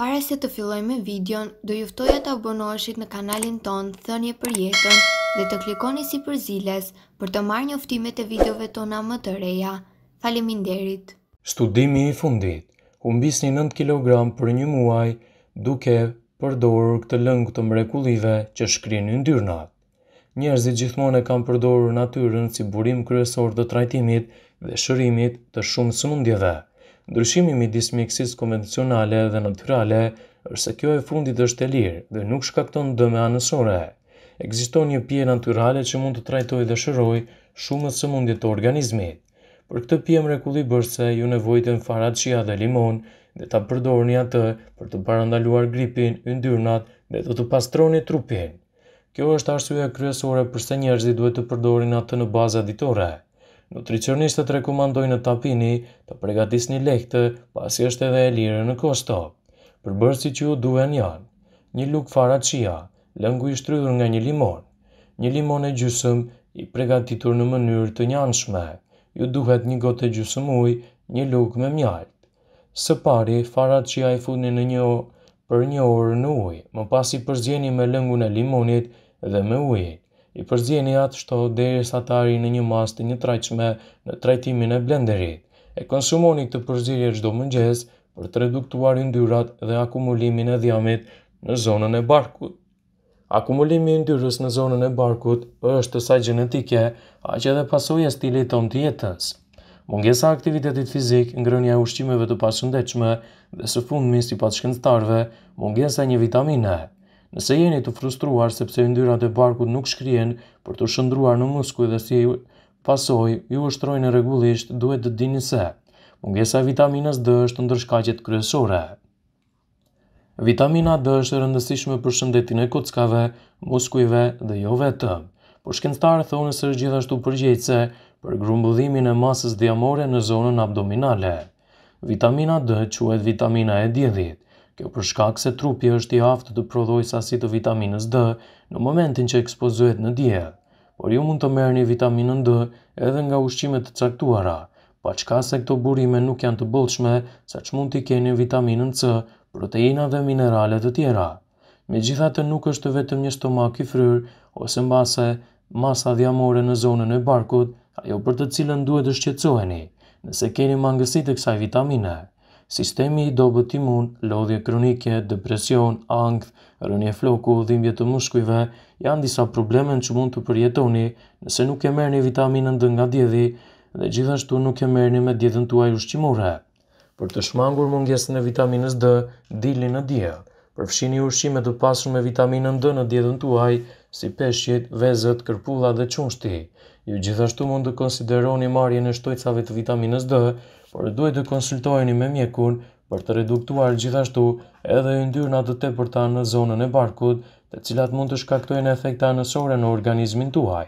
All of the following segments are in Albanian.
Para se të filloj me videon, do juftoja të abonoheshit në kanalin ton Thënje për jetën dhe të klikoni si për ziles për të marrë njoftimet e videove tona më të reja. Faleminderit! Studimi i fundit Umbis një 9 kg për një muaj duke përdorur këtë lëngë të mrekulive që shkrinë një ndyrna. Njerëzit gjithmonë e kam përdorur natyrën si burim kryesor të trajtimit dhe shërimit të shumë sëmundjeve. mundjeve ndryshimi midis mjekësisë konvencionale dhe natyrale është se kjo e fundit është e lirë dhe nuk shkakton dëme anësore. Ekziston një pije natyrale që mund të trajtojë dhe shërojë shumë së mundit të organizmit. Për këtë pije mrekullibërse bërse ju nevojitën farat qia dhe limon dhe ta përdorni atë për të parandaluar gripin, yndyrnat dhe të të pastroni trupin. Kjo është arsye kryesore përse njerëzit duhet të përdorin atë në baza ditore nutricionistët rekomandojnë të tapini të pregatis një lekte, pasi është edhe e lire në kosto. Përbërësi që ju duhen janë, një luk fara qia, lëngu i shtrydhur nga një limon, një limon e gjusëm i pregatitur në mënyrë të njanshme, ju duhet një gotë e gjusëm uj, një luk me mjaltë. Së pari, fara qia i funi në një për një orë në uj, më pasi përzjeni me lëngu në limonit dhe me ujit i përzjeni atë shto deri sa të arri në një mas të një trajqme në trajtimin e blenderit. E konsumoni këtë përzjerje gjdo mëngjes për të reduktuar ndyrat dhe akumulimin e dhjamit në zonën e barkut. Akumulimi i ndyrës në zonën e barkut është të saj gjenetike, a që edhe pasoj e stili të jetës. Mungesa aktivitetit fizik, ngrënja e ushqimeve të pasëndechme dhe së fundmi misi pasë shkëndëtarve, mungesa një vitamine. Nëse jeni të frustruar sepse yndyrat e barkut nuk shkrien për të shëndruar në muskuj dhe si pasoj ju ushtrojnë rregullisht, duhet të dini se mungesa e vitaminës D është ndër kryesore. Vitamina D është e rëndësishme për shëndetin e kockave, muskujve dhe jo vetëm. Por shkencëtarë thonë se është gjithashtu përgjegjëse për grumbullimin e masës diamore në zonën abdominale. Vitamina D quhet vitamina e diellit, Kjo për shkak se trupi është i aftë të prodhoj sasi të vitaminës D në momentin që ekspozohet në diell. Por ju mund të merrni vitaminën D edhe nga ushqimet të caktuara, pa çka se këto burime nuk janë të bollshme, saç mund të keni vitaminën C, proteina dhe minerale të tjera. Megjithatë nuk është vetëm një stomak i fryr ose mbase masa dhjamore në zonën e barkut, ajo për të cilën duhet të shqetësoheni, nëse keni mangësi të kësaj vitamine sistemi i dobët imun, lodhje kronike, depresion, angth, rënje floku, dhimbje të mushkujve, janë disa probleme që mund të përjetoni nëse nuk e merë një vitaminën dhe nga djedhi dhe gjithashtu nuk e merë një me djedhën tuaj ushqimore. Për të shmangur mungjesën e vitaminës D, dili në dje. Përfshini ushqime të pasur me vitaminën D në djedhën tuaj, si peshqit, vezët, kërpulla dhe qumshti. Ju gjithashtu mund të konsideroni marjen e shtojcave të vitaminës D, por duhet të konsultoheni me mjekun për të reduktuar gjithashtu edhe i ndyrnat të tepërta në zonën e barkut, të cilat mund të shkaktojnë efekte anësore në organizmin tuaj.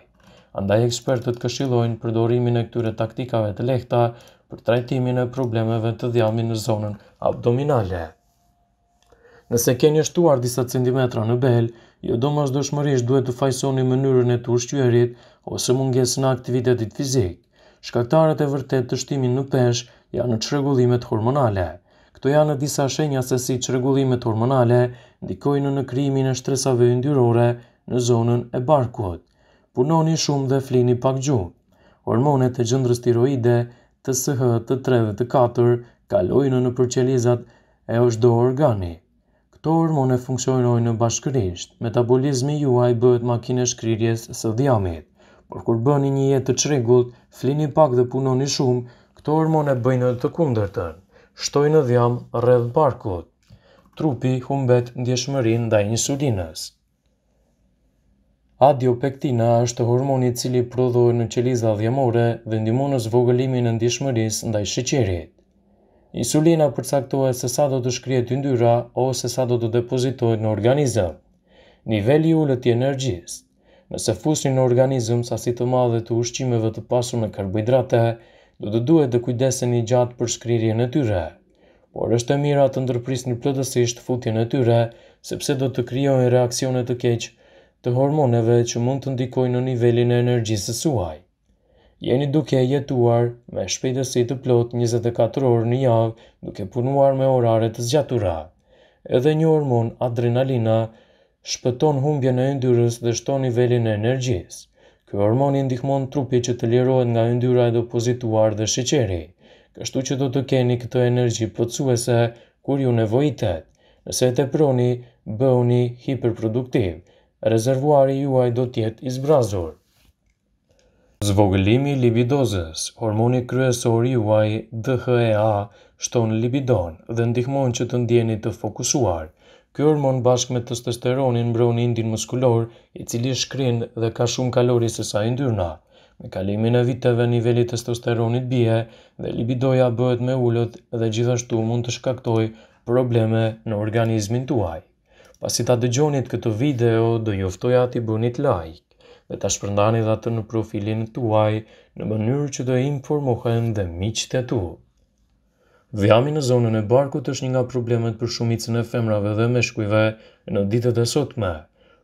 Andaj ekspertët këshillojnë përdorimin e këtyre taktikave të lehta për trajtimin e problemeve të dhjami në zonën abdominale. Nëse keni shtuar disa centimetra në bel, jo do mështë dëshmërish duhet të fajsoni mënyrën e të ushqyërit ose munges në aktivitetit fizik. Shkaktarët e vërtet të shtimin në peshë janë çrregullimet hormonale. Këto janë disa shenja se si çrregullimet hormonale ndikojnë në krijimin e shtresave yndyrore në zonën e barkut. Punoni shumë dhe flini pak gjumë. Hormonet e gjëndrës tiroide të t të 3 dhe të 4 kalojnë në përqelizat e është do organi. Këto hormone funksionojnë në bashkërisht, metabolizmi juaj bëhet makinë shkrirjes së dhjamit. Por kur bëni një jetë të çrregullt, flini pak dhe punoni shumë, Këto hormone bëjnë të kundërtën, shtojnë në dhjam rrëdh barkut. Trupi humbet ndjeshmërin dhe insulinës. Adiopektina është hormoni cili prodhohet në qeliza dhjamore dhe ndihmon në zvogëlimin e ndaj sheqerit. Insulina përcaktohet se sa do të shkrihet të yndyra ose sa do të depozitohet në organizëm. Niveli i ulët i energjisë. Nëse fusni në organizëm sasi të madhe të ushqimeve të pasur me karbohidrate, do të duhet të kujdeseni gjatë për shkrirjen e tyre. Por është e mira të ndërprisni plotësisht futjen e tyre, sepse do të krijojë reaksione të keq të hormoneve që mund të ndikojnë në nivelin e energjisë suaj. Jeni duke jetuar me shpejtësi të plot 24 orë në javë, duke punuar me orare të zgjatura. Edhe një hormon adrenalina shpëton humbjen e yndyrës dhe shton nivelin e energjisë. Ky hormon i ndihmon trupit që të lirohet nga yndyra e depozituar dhe sheqeri, kështu që do të keni këtë energji plotësuese kur ju nevojitet. Nëse e teproni, bëhuni hiperproduktiv. Rezervuari juaj do të jetë i zbrazur. Zvogëlimi i libidozës, hormoni kryesor juaj DHEA shton libidon dhe ndihmon që të ndjeni të fokusuar. Ky hormon bashkë me testosteronin mbron indin muskulor i cili shkrin dhe ka shumë kalori se sa ndyrna. Me kalimin e viteve niveli i testosteronit bie dhe libidoja bëhet me ulët dhe gjithashtu mund të shkaktoj probleme në organizmin tuaj. Pasi ta dëgjonit këtë video, do juftoja t'i bunit like dhe ta shpërndani dhe të në profilin tuaj në mënyrë që do informohen dhe miqët e tuaj. Dhjami në zonën e barkut është një nga problemet për shumicën e femrave dhe meshkujve në ditët e sot me,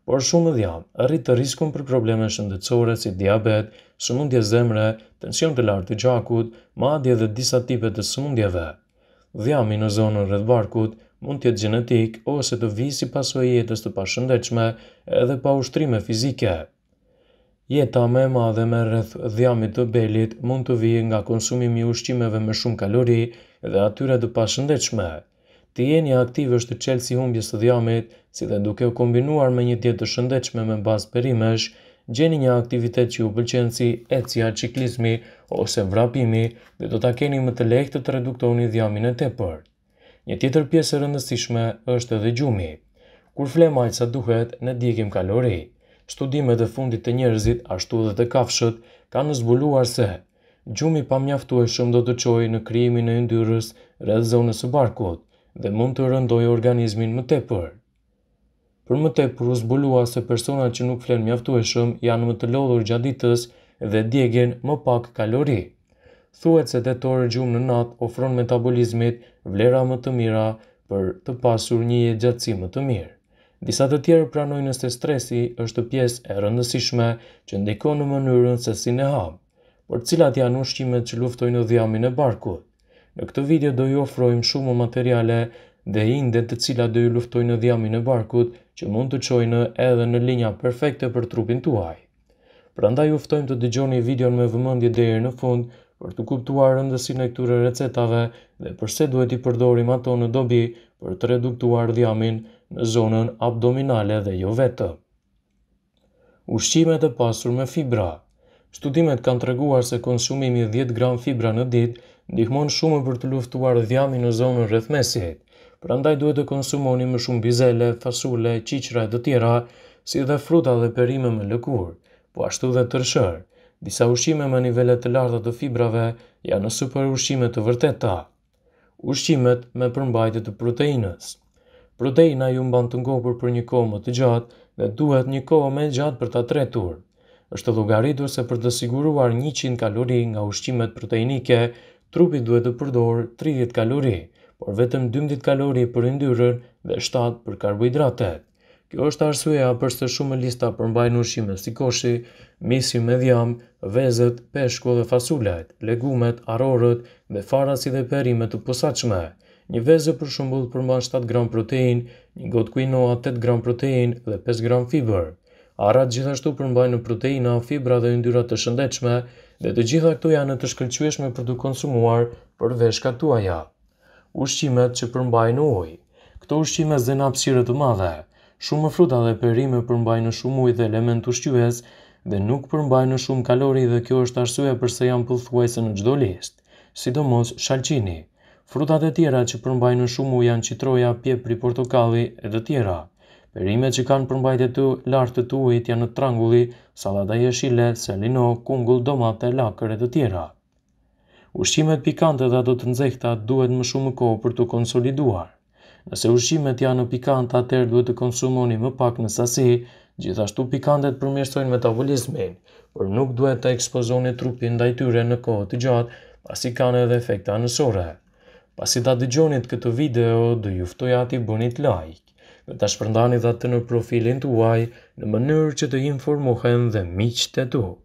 por shumë dhjam rrit të riskun për probleme shëndetësore si diabet, sëmundje zemre, tension të lartë të gjakut, madje dhe disa tipet të sëmundjeve. Dhjami në zonën rrët barkut mund tjetë gjenetik ose të visi pasu e jetës të pashëndechme edhe pa ushtrime fizike. Jeta më e madhe me rreth dhjamit të belit mund të vijë nga konsumimi i ushqimeve me shumë kalori dhe atyre të pashëndetshme. Të jeni aktiv është të si humbjes së dhjamit, si dhe duke u kombinuar me një dietë të shëndetshme me bazë perimesh, gjeni një aktivitet që ju pëlqen si ecja, ciklizmi ose vrapimi dhe do ta keni më të lehtë të reduktoni dhjamin e tepër. Një tjetër pjesë e rëndësishme është edhe gjumi. Kur flemajt sa duhet, ne djegim kalori. Studimet e fundit të njerëzit, ashtu dhe të kafshët, kanë zbuluar se gjumi pa mjaftu e shumë do të qojë në krijimin e ndyrës redhë zonës e barkot dhe mund të rëndojë organizmin më tepër. Për më tepër u zbulua se personat që nuk flenë mjaftu e shumë janë më të lodhur gjaditës dhe djegjen më pak kalori. Thuet se detore gjumë në natë ofron metabolizmit vlera më të mira për të pasur një jetë gjatësi më të mirë. Disa të tjerë pranojnë se stresi është pjesë e rëndësishme që ndikon në mënyrën se si ne hapim, por cilat janë ushqimet që luftojnë dhjamin e barkut. Në këtë video do ju ofrojmë shumë materiale dhe inde të cilat do ju luftojnë dhjamin e barkut që mund të çojnë edhe në linja perfekte për trupin tuaj. Prandaj ju ftojmë të dëgjoni videon me vëmendje deri në fund për të kuptuar rëndësinë e këtyre recetave dhe pse duhet i përdorim ato në dobi për të reduktuar dhjamin në zonën abdominale dhe jo vetë. Ushqimet e pasur me fibra Studimet kanë të reguar se konsumimi 10 gram fibra në dit ndihmon shumë për të luftuar dhjami në zonën rrethmesit, prandaj duhet të konsumoni më shumë bizele, fasule, qiqra e të tjera, si dhe fruta dhe perime me lëkur, po ashtu dhe tërshër. Disa ushqime me nivellet të larta të fibrave janë në super ushqime të vërteta. Ushqimet me përmbajtje të proteinës – Proteina ju mban të ngopur për një kohë më të gjatë dhe duhet një kohë më gjatë për ta tretur. Është llogaritur se për të siguruar 100 kalori nga ushqimet proteinike, trupi duhet të përdorë 30 kalori, por vetëm 12 kalori për yndyrën dhe 7 për karbohidratet. Kjo është arsyeja pse shumë lista përmbajnë ushqime si koshi, misi me dhjam, vezët, peshku dhe fasulet, legumet, arorët dhe farasi dhe perimet të posaqme. Një vezë për shumbull përmban 7 gram protein, një gotë kuinoa 8 gram protein dhe 5 gram fiber. Arat gjithashtu përmbajnë proteina, fibra dhe yndyra të shëndetshme dhe të gjitha këto janë të shkëlqyeshme për të konsumuar për veshkat tuaja. Ushqimet që përmbajnë ujë. Këto ushqime zënë hapësirë të madhe. Shumë fruta dhe perime përmbajnë shumë ujë dhe element ushqyes dhe nuk përmbajnë shumë kalori dhe kjo është arsue pse janë pëlthuese në çdo listë, sidomos shalqini. Frutat e tjera që përmbajnë në shumë janë qitroja, pjepri, portokalli e dhe tjera. Perimet që kanë e të lartë të tuajt janë në trangulli, salada jeshile, selino, kungull, domate, lakër e dhe tjera. Ushqimet pikante dhe ato të nxehta duhet më shumë kohë për të konsoliduar. Nëse ushqimet janë pikante, atëherë duhet të konsumoni më pak në sasi, gjithashtu të përmirësojnë metabolizmin, por nuk duhet të ekspozoni trupin ndaj tyre në kohë të gjatë, pasi kanë edhe efekte anësore. Pasi ta dëgjonit këtë video, do juftoj ati bënit like, dhe ta shpërndani dhe të në profilin të uaj në mënyrë që të informohen dhe miqë të tuk.